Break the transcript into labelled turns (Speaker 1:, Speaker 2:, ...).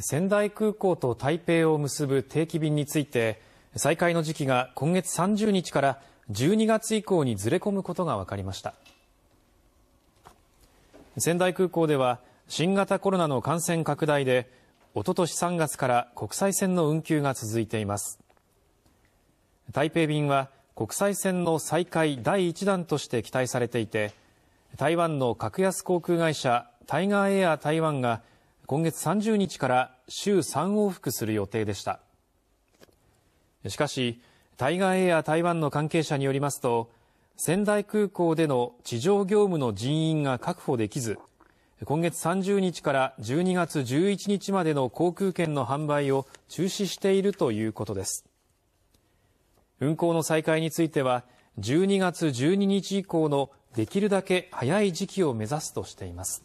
Speaker 1: 仙台空港と台北を結ぶ定期便について再開の時期が今月30日から12月以降にずれ込むことが分かりました仙台空港では新型コロナの感染拡大でおととし3月から国際線の運休が続いています台北便は国際線の再開第1弾として期待されていて台湾の格安航空会社タイガーエア台湾が今月30日から週3往復する予定でした。しかし、タイガーエア台湾の関係者によりますと、仙台空港での地上業務の人員が確保できず、今月30日から12月11日までの航空券の販売を中止しているということです。運航の再開については、12月12日以降のできるだけ早い時期を目指すとしています。